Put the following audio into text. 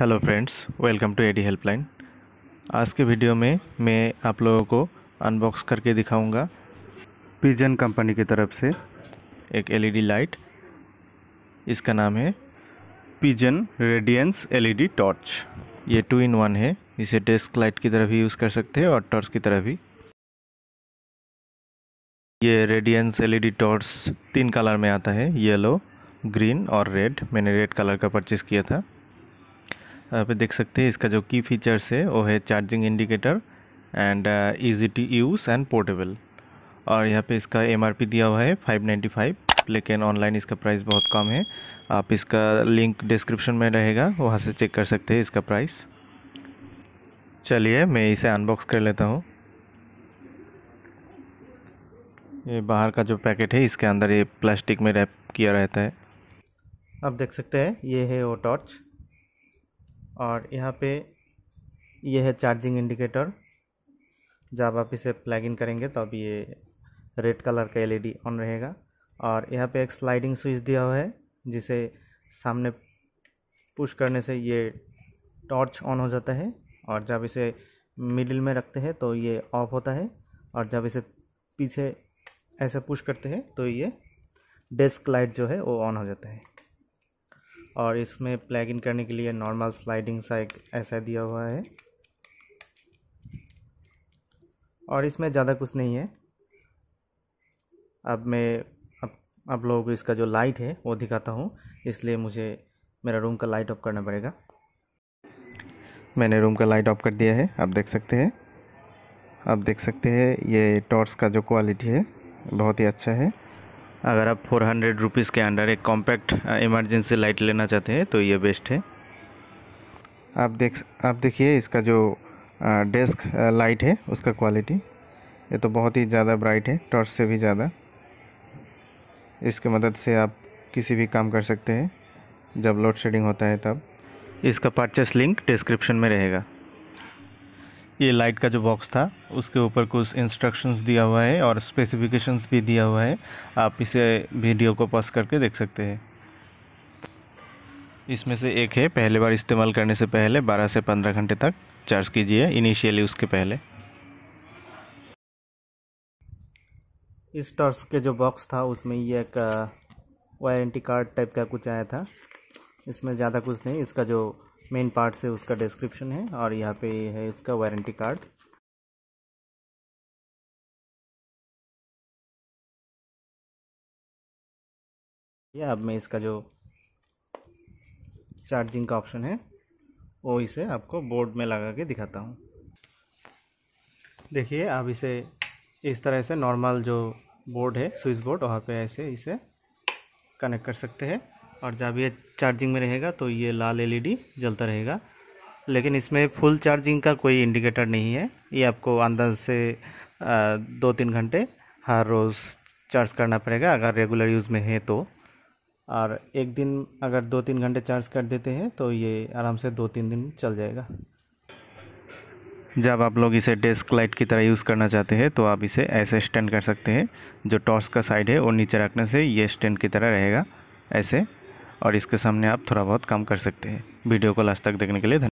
hello friends welcome to AD helpline आज के video में मैं आप लोगों को अनबॉक्स करके दिखाऊंगा पिजन कंपनी की तरफ से एक एलईडी लाइट e इसका नाम है पिजन रेडियंस एलईडी टॉर्च ये टू इन वन है इसे डेस्क लाइट की तरह भी यूज़ कर सकते हैं और टॉर्च की तरह भी ये रेडियंस एलईडी टॉर्च तीन कलर में आता है येलो ग्रीन और रेड मैंने रेड कलर का परचेज़ किया था यहाँ पे देख सकते हैं इसका जो की फीचर्स है वो है charging indicator and easy to use and portable और यहाँ पे इसका एम दिया हुआ है 595 लेकिन ऑनलाइन इसका प्राइस बहुत कम है आप इसका लिंक डिस्क्रिप्शन में रहेगा वहाँ से चेक कर सकते हैं इसका प्राइस चलिए मैं इसे अनबॉक्स कर लेता हूँ ये बाहर का जो पैकेट है इसके अंदर ये प्लास्टिक में रैप किया रहता है आप देख सकते हैं ये है वो टॉर्च और यहाँ पे ये है चार्जिंग इंडिकेटर जब आप इसे प्लग इन करेंगे तब ये रेड कलर का एलईडी ऑन रहेगा और यहाँ पे एक स्लाइडिंग स्विच दिया हुआ है जिसे सामने पुश करने से ये टॉर्च ऑन हो जाता है और जब इसे मिडिल में रखते हैं तो ये ऑफ होता है और जब इसे पीछे ऐसे पुश करते हैं तो ये डेस्क लाइट जो है वो ऑन हो जाता है और इसमें प्लग इन करने के लिए नॉर्मल स्लाइडिंग सा एक ऐसा दिया हुआ है और इसमें ज़्यादा कुछ नहीं है अब मैं अब आप लोगों को इसका जो लाइट है वो दिखाता हूँ इसलिए मुझे मेरा रूम का लाइट ऑफ करना पड़ेगा मैंने रूम का लाइट ऑफ कर दिया है आप देख सकते हैं आप देख सकते हैं ये टॉर्च का जो क्वालिटी है बहुत ही अच्छा है अगर आप फोर हंड्रेड रुपीज़ के अंडर एक कॉम्पैक्ट इमरजेंसी लाइट लेना चाहते हैं तो ये बेस्ट है आप देख आप देखिए इसका जो डेस्क लाइट है उसका क्वालिटी ये तो बहुत ही ज़्यादा ब्राइट है टॉर्च से भी ज़्यादा इसके मदद से आप किसी भी काम कर सकते हैं जब लोड शेडिंग होता है तब इसका परचेस लिंक डिस्क्रिप्शन में रहेगा ये लाइट का जो बॉक्स था उसके ऊपर कुछ इंस्ट्रक्शंस दिया हुआ है और स्पेसिफिकेशंस भी दिया हुआ है आप इसे वीडियो को पॉज करके देख सकते हैं इसमें से एक है पहले बार इस्तेमाल करने से पहले 12 से 15 घंटे तक चार्ज कीजिए इनिशियली उसके पहले इस टॉर्च के जो बॉक्स था उसमें ये एक वारंटी कार्ड टाइप का कुछ आया था इसमें ज़्यादा कुछ नहीं इसका जो मेन पार्ट से उसका डिस्क्रिप्शन है और यहाँ पे है इसका वारंटी कार्ड ये अब मैं इसका जो चार्जिंग का ऑप्शन है वो इसे आपको बोर्ड में लगा के दिखाता हूँ देखिए आप इसे इस तरह से नॉर्मल जो बोर्ड है स्विच बोर्ड वहाँ पे ऐसे इसे कनेक्ट कर सकते हैं और जब ये चार्जिंग में रहेगा तो ये लाल एलईडी जलता रहेगा लेकिन इसमें फुल चार्जिंग का कोई इंडिकेटर नहीं है ये आपको अंदर से दो तीन घंटे हर रोज़ चार्ज करना पड़ेगा अगर रेगुलर यूज़ में है तो और एक दिन अगर दो तीन घंटे चार्ज कर देते हैं तो ये आराम से दो तीन दिन चल जाएगा जब आप लोग इसे डेस्क लाइट की तरह यूज़ करना चाहते हैं तो आप इसे ऐसे स्टैंड कर सकते हैं जो टॉर्च का साइड है और नीचे रखने से ये स्टैंड की तरह रहेगा ऐसे और इसके सामने आप थोड़ा बहुत कम कर सकते हैं वीडियो को लास्ट तक देखने के लिए धन्यवाद